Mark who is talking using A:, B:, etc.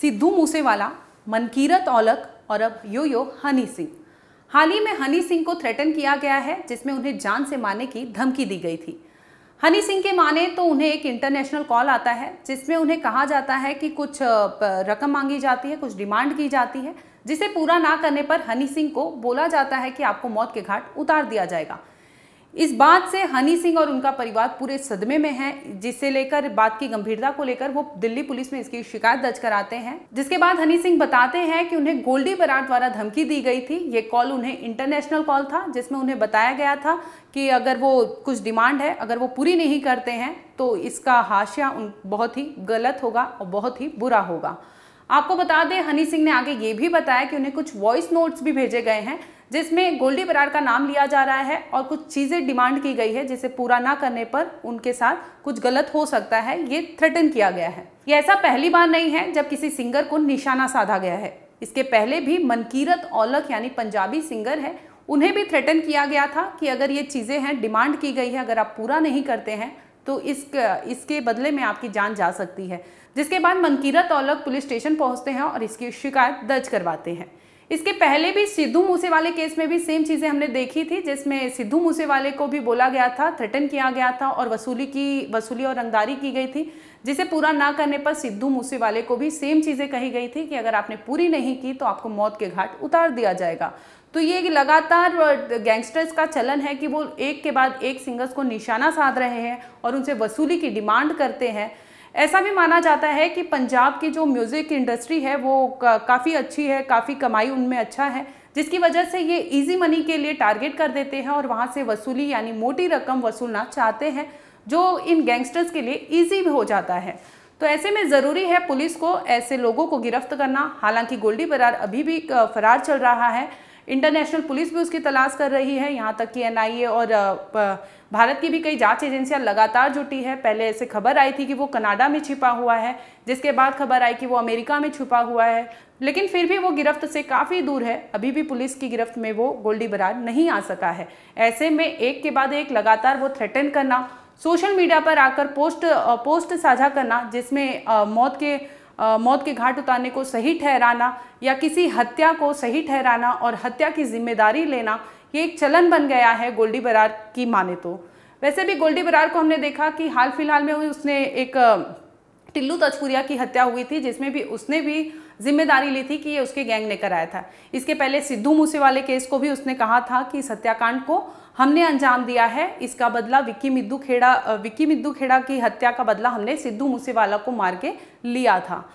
A: सिद्धू मूसेवाला मनकीरत औलक और अब यो यो हनी सिंह हाल ही में हनी सिंह को थ्रेटन किया गया है जिसमें उन्हें जान से मारने की धमकी दी गई थी हनी सिंह के माने तो उन्हें एक इंटरनेशनल कॉल आता है जिसमें उन्हें कहा जाता है कि कुछ रकम मांगी जाती है कुछ डिमांड की जाती है जिसे पूरा ना करने पर हनी सिंह को बोला जाता है कि आपको मौत के घाट उतार दिया जाएगा इस बात से हनी सिंह और उनका परिवार पूरे सदमे में है जिसे लेकर बात की गंभीरता को लेकर वो दिल्ली पुलिस में इसकी शिकायत दर्ज कराते हैं जिसके बाद हनी सिंह बताते हैं कि उन्हें गोल्डी बराट द्वारा धमकी दी गई थी ये कॉल उन्हें इंटरनेशनल कॉल था जिसमें उन्हें बताया गया था कि अगर वो कुछ डिमांड है अगर वो पूरी नहीं करते हैं तो इसका हाशिया उन बहुत ही गलत होगा और बहुत ही बुरा होगा आपको बता दें हनी सिंह ने आगे ये भी बताया कि उन्हें कुछ वॉइस नोट्स भी भेजे गए हैं जिसमें गोल्डी बरार का नाम लिया जा रहा है और कुछ चीज़ें डिमांड की गई है जिसे पूरा ना करने पर उनके साथ कुछ गलत हो सकता है ये थ्रेटन किया गया है ये ऐसा पहली बार नहीं है जब किसी सिंगर को निशाना साधा गया है इसके पहले भी मनकीरत औलक यानी पंजाबी सिंगर है उन्हें भी थ्रेटन किया गया था कि अगर ये चीज़ें हैं डिमांड की गई है अगर आप पूरा नहीं करते हैं तो इस इसके बदले में आपकी जान जा सकती है जिसके बाद मनकीरत औलख पुलिस स्टेशन पहुंचते हैं और इसकी शिकायत दर्ज करवाते हैं इसके पहले भी सिद्धू मूसेवाले केस में भी सेम चीज़ें हमने देखी थी जिसमें सिद्धू मूसेवाले को भी बोला गया था थ्रेटन किया गया था और वसूली की वसूली और रंगदारी की गई थी जिसे पूरा ना करने पर सिद्धू मूसेवाले को भी सेम चीज़ें कही गई थी कि अगर आपने पूरी नहीं की तो आपको मौत के घाट उतार दिया जाएगा तो ये लगातार गैंगस्टर्स का चलन है कि वो एक के बाद एक सिंगर्स को निशाना साध रहे हैं और उनसे वसूली की डिमांड करते हैं ऐसा भी माना जाता है कि पंजाब की जो म्यूज़िक इंडस्ट्री है वो काफ़ी अच्छी है काफ़ी कमाई उनमें अच्छा है जिसकी वजह से ये इजी मनी के लिए टारगेट कर देते हैं और वहाँ से वसूली यानी मोटी रकम वसूलना चाहते हैं जो इन गैंगस्टर्स के लिए ईजी हो जाता है तो ऐसे में ज़रूरी है पुलिस को ऐसे लोगों को गिरफ्त करना हालांकि गोल्डी बरार अभी भी फरार चल रहा है इंटरनेशनल पुलिस भी उसकी तलाश कर रही है यहाँ तक कि एन और भारत की भी कई जांच एजेंसियां लगातार जुटी है पहले ऐसे खबर आई थी कि वो कनाडा में छिपा हुआ है जिसके बाद खबर आई कि वो अमेरिका में छुपा हुआ है लेकिन फिर भी वो गिरफ्त से काफ़ी दूर है अभी भी पुलिस की गिरफ्त में वो गोल्डी बरार नहीं आ सका है ऐसे में एक के बाद एक लगातार वो थ्रेटन करना सोशल मीडिया पर आकर पोस्ट पोस्ट साझा करना जिसमें मौत के मौत के घाट उतारने को सही ठहराना या किसी हत्या को सही ठहराना और हत्या की जिम्मेदारी लेना ये एक चलन बन गया है गोल्डी बरार की माने तो वैसे भी गोल्डी बरार को हमने देखा कि हाल फिलहाल में उसने एक टिल्लू तजपुरिया की हत्या हुई थी जिसमें भी उसने भी जिम्मेदारी ली थी कि ये उसके गैंग ने कराया था इसके पहले सिद्धू मूसेवाले केस को भी उसने कहा था कि इस हत्याकांड को हमने अंजाम दिया है इसका बदला विक्की मिद्दू खेड़ा विक्की मिद्दू खेड़ा की हत्या का बदला हमने सिद्धू मूसेवाला को मार के लिया था